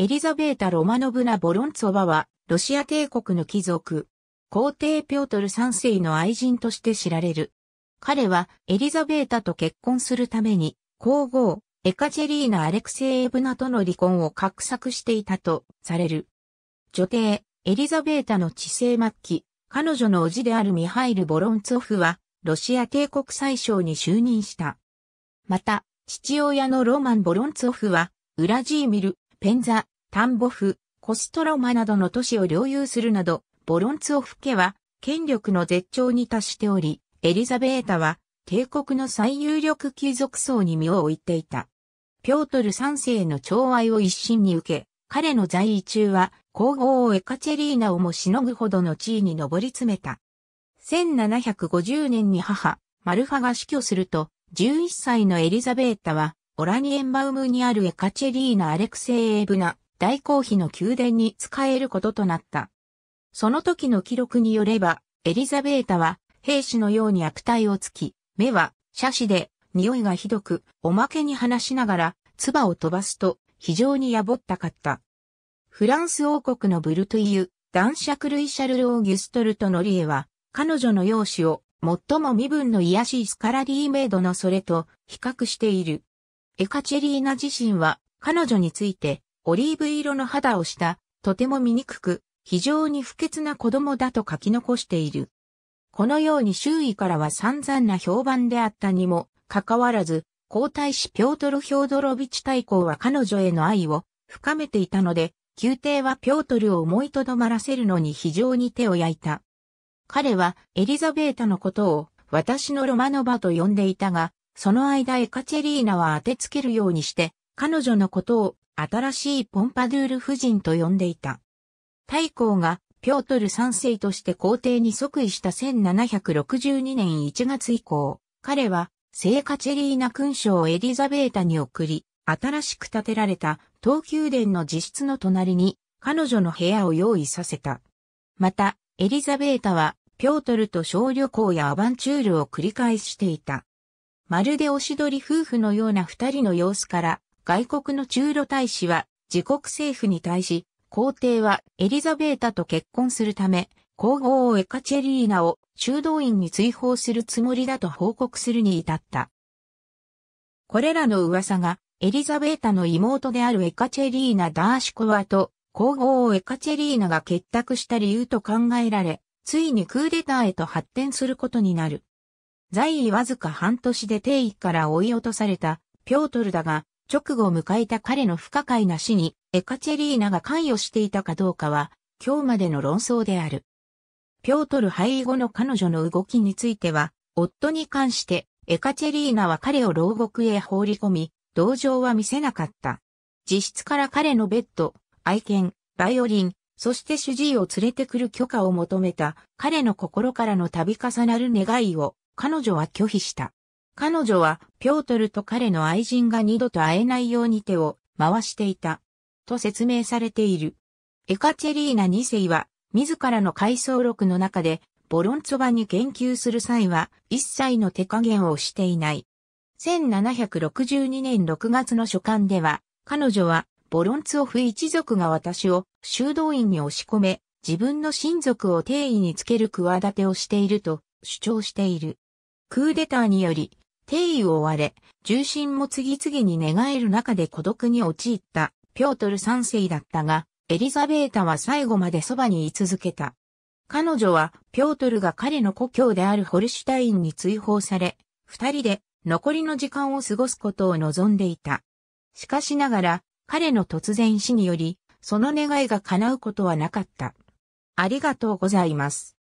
エリザベータ・ロマノブナ・ボロンツォバは、ロシア帝国の貴族、皇帝ピョートル3世の愛人として知られる。彼は、エリザベータと結婚するために、皇后、エカチェリーナ・アレクセイエブナとの離婚を画策していたとされる。女帝、エリザベータの治世末期、彼女の叔父であるミハイル・ボロンツォフは、ロシア帝国宰相に就任した。また、父親のロマン・ボロンツォフは、ウラジーミル、ペンザ、タンボフ、コストロマなどの都市を領有するなど、ボロンツオフ家は権力の絶頂に達しており、エリザベータは帝国の最有力貴族層に身を置いていた。ピョートル3世の寵愛を一身に受け、彼の在位中は皇后エカチェリーナをもしのぐほどの地位に上り詰めた。1750年に母、マルファが死去すると、11歳のエリザベータは、オラニエンバウムにあるエカチェリーナ・アレクセイエブナ大公妃の宮殿に仕えることとなった。その時の記録によれば、エリザベータは兵士のように悪態をつき、目は斜視で匂いがひどく、おまけに話しながら、唾を飛ばすと非常にやぼったかった。フランス王国のブルトイユ、男爵ルイ・シャルル・オーギュストルとノリエは、彼女の容姿を最も身分の癒しいスカラリーメイドのそれと比較している。エカチェリーナ自身は彼女についてオリーブ色の肌をした、とても醜く、非常に不潔な子供だと書き残している。このように周囲からは散々な評判であったにも、かかわらず、皇太子ピョートル・ヒョードロビチ大公は彼女への愛を深めていたので、宮廷はピョートルを思いとどまらせるのに非常に手を焼いた。彼はエリザベータのことを私のロマノバと呼んでいたが、その間エカチェリーナは当てつけるようにして、彼女のことを新しいポンパドゥール夫人と呼んでいた。大公がピョートル3世として皇帝に即位した1762年1月以降、彼は聖カチェリーナ勲章をエリザベータに送り、新しく建てられた東宮殿の自室の隣に彼女の部屋を用意させた。また、エリザベータはピョートルと小旅行やアバンチュールを繰り返していた。まるでおしどり夫婦のような二人の様子から、外国の駐路大使は自国政府に対し、皇帝はエリザベータと結婚するため、皇后エカチェリーナを修道院に追放するつもりだと報告するに至った。これらの噂が、エリザベータの妹であるエカチェリーナ・ダーシコワと皇后エカチェリーナが結託した理由と考えられ、ついにクーデターへと発展することになる。在位わずか半年で定位から追い落とされたピョートルだが、直後を迎えた彼の不可解な死に、エカチェリーナが関与していたかどうかは、今日までの論争である。ピョートル敗後の彼女の動きについては、夫に関して、エカチェリーナは彼を牢獄へ放り込み、同情は見せなかった。自室から彼のベッド、愛犬、バイオリン、そして主治医を連れてくる許可を求めた彼の心からの度重なる願いを彼女は拒否した。彼女は、ピョートルと彼の愛人が二度と会えないように手を回していた。と説明されている。エカチェリーナ2世は、自らの回想録の中で、ボロンツォバに研究する際は、一切の手加減をしていない。1762年6月の書簡では、彼女は、ボロンツォフ一族が私を修道院に押し込め、自分の親族を定位につける企てをしていると主張している。クーデターにより定位を追われ、重心も次々に寝返る中で孤独に陥ったピョートル三世だったが、エリザベータは最後までそばに居続けた。彼女は、ピョートルが彼の故郷であるホルシュタインに追放され、二人で残りの時間を過ごすことを望んでいた。しかしながら、彼の突然死により、その願いが叶うことはなかった。ありがとうございます。